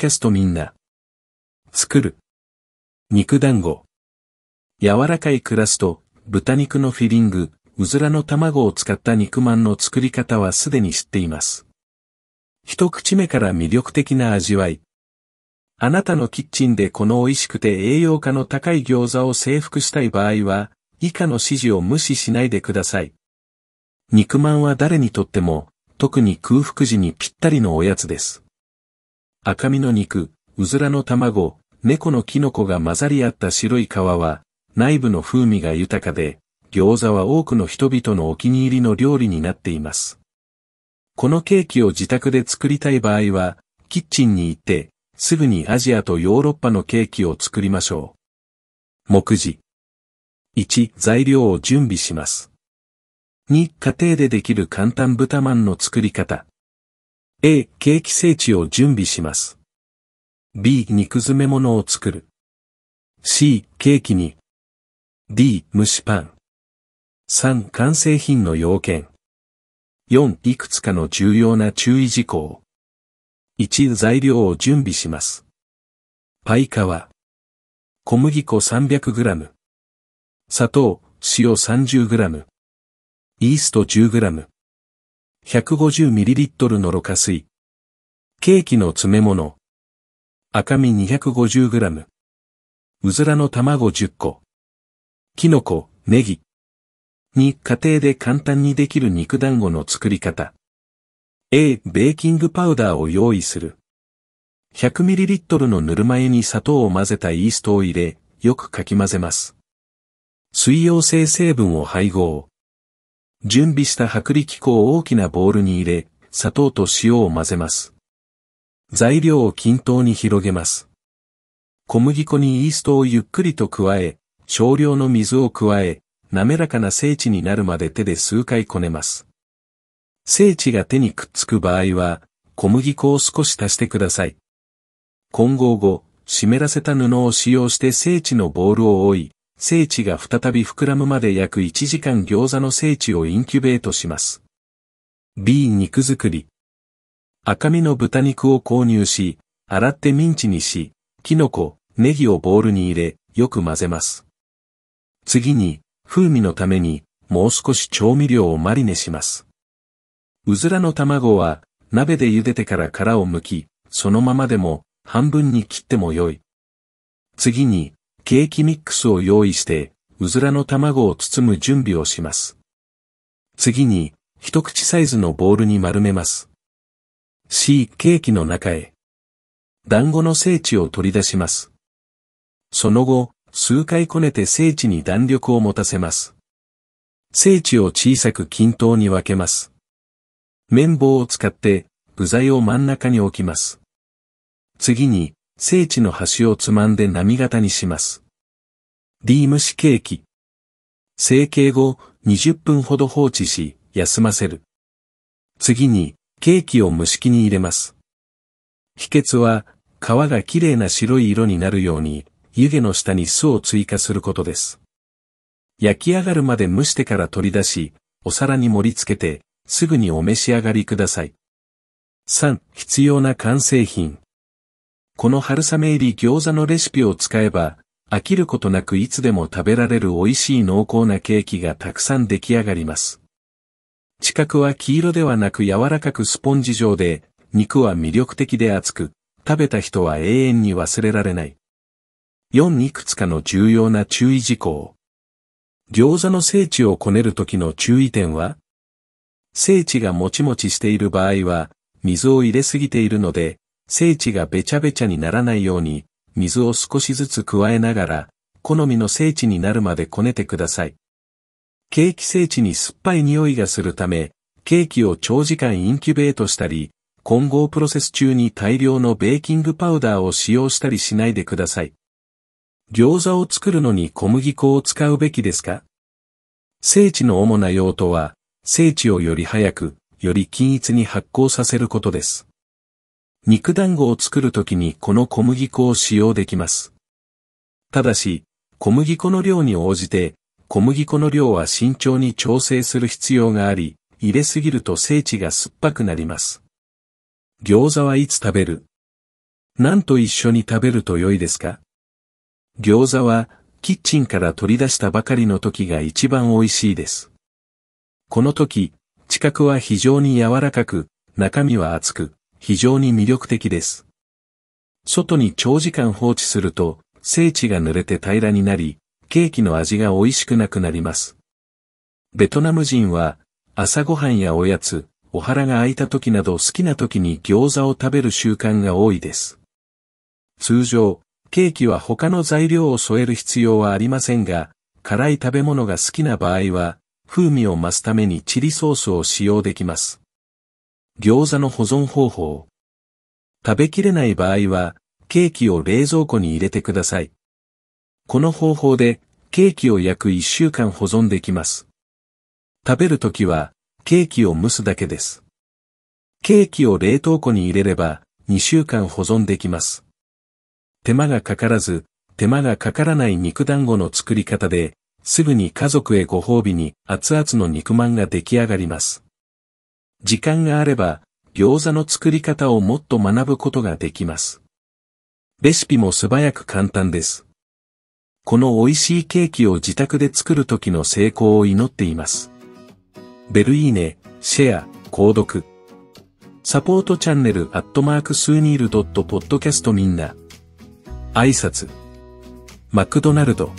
キャストみんな。作る。肉団子。柔らかいクラスと、豚肉のフィリング、うずらの卵を使った肉まんの作り方はすでに知っています。一口目から魅力的な味わい。あなたのキッチンでこの美味しくて栄養価の高い餃子を征服したい場合は、以下の指示を無視しないでください。肉まんは誰にとっても、特に空腹時にぴったりのおやつです。赤身の肉、うずらの卵、猫のキノコが混ざり合った白い皮は、内部の風味が豊かで、餃子は多くの人々のお気に入りの料理になっています。このケーキを自宅で作りたい場合は、キッチンに行って、すぐにアジアとヨーロッパのケーキを作りましょう。目次。1、材料を準備します。2、家庭でできる簡単豚まんの作り方。A、ケーキ聖地を準備します。B、肉詰め物を作る。C、ケーキに。D、蒸しパン。3、完成品の要件。4、いくつかの重要な注意事項。1、材料を準備します。パイカは、小麦粉 300g、砂糖、塩 30g、イースト 10g、150ml のろ過水。ケーキの詰め物。赤身 250g。うずらの卵10個。キノコ、ネギ。に、家庭で簡単にできる肉団子の作り方。A、ベーキングパウダーを用意する。100ml のぬるま湯に砂糖を混ぜたイーストを入れ、よくかき混ぜます。水溶性成分を配合。準備した薄力粉を大きなボウルに入れ、砂糖と塩を混ぜます。材料を均等に広げます。小麦粉にイーストをゆっくりと加え、少量の水を加え、滑らかな精地になるまで手で数回こねます。精地が手にくっつく場合は、小麦粉を少し足してください。混合後、湿らせた布を使用して精地のボールを覆い、聖地が再び膨らむまで約1時間餃子の聖地をインキュベートします。B 肉作り。赤身の豚肉を購入し、洗ってミンチにし、キノコ、ネギをボウルに入れ、よく混ぜます。次に、風味のために、もう少し調味料をマリネします。うずらの卵は、鍋で茹でてから殻を剥き、そのままでも、半分に切っても良い。次に、ケーキミックスを用意して、うずらの卵を包む準備をします。次に、一口サイズのボールに丸めます。C、ケーキの中へ。団子の聖地を取り出します。その後、数回こねて聖地に弾力を持たせます。聖地を小さく均等に分けます。綿棒を使って、具材を真ん中に置きます。次に、聖地の端をつまんで波形にします。D 蒸しケーキ。成形後、20分ほど放置し、休ませる。次に、ケーキを蒸し器に入れます。秘訣は、皮が綺麗な白い色になるように、湯気の下に酢を追加することです。焼き上がるまで蒸してから取り出し、お皿に盛り付けて、すぐにお召し上がりください。3、必要な完成品。この春雨入り餃子のレシピを使えば、飽きることなくいつでも食べられる美味しい濃厚なケーキがたくさん出来上がります。近くは黄色ではなく柔らかくスポンジ状で、肉は魅力的で厚く、食べた人は永遠に忘れられない。4いくつかの重要な注意事項。餃子の聖地をこねる時の注意点は聖地がもちもちしている場合は、水を入れすぎているので、聖地がべちゃべちゃにならないように、水を少しずつ加えながら、好みの聖地になるまでこねてください。ケーキ聖地に酸っぱい匂いがするため、ケーキを長時間インキュベートしたり、混合プロセス中に大量のベーキングパウダーを使用したりしないでください。餃子を作るのに小麦粉を使うべきですか聖地の主な用途は、聖地をより早く、より均一に発酵させることです。肉団子を作るときにこの小麦粉を使用できます。ただし、小麦粉の量に応じて、小麦粉の量は慎重に調整する必要があり、入れすぎると精地が酸っぱくなります。餃子はいつ食べる何と一緒に食べると良いですか餃子は、キッチンから取り出したばかりの時が一番美味しいです。この時、近くは非常に柔らかく、中身は厚く、非常に魅力的です。外に長時間放置すると、聖地が濡れて平らになり、ケーキの味が美味しくなくなります。ベトナム人は、朝ごはんやおやつ、お腹が空いた時など好きな時に餃子を食べる習慣が多いです。通常、ケーキは他の材料を添える必要はありませんが、辛い食べ物が好きな場合は、風味を増すためにチリソースを使用できます。餃子の保存方法。食べきれない場合は、ケーキを冷蔵庫に入れてください。この方法で、ケーキを約1週間保存できます。食べるときは、ケーキを蒸すだけです。ケーキを冷凍庫に入れれば、2週間保存できます。手間がかからず、手間がかからない肉団子の作り方で、すぐに家族へご褒美に熱々の肉まんが出来上がります。時間があれば、餃子の作り方をもっと学ぶことができます。レシピも素早く簡単です。この美味しいケーキを自宅で作る時の成功を祈っています。ベルイーネ、シェア、購読。サポートチャンネルアットマークスーニールドットポッドキャストみんな。挨拶。マクドナルド。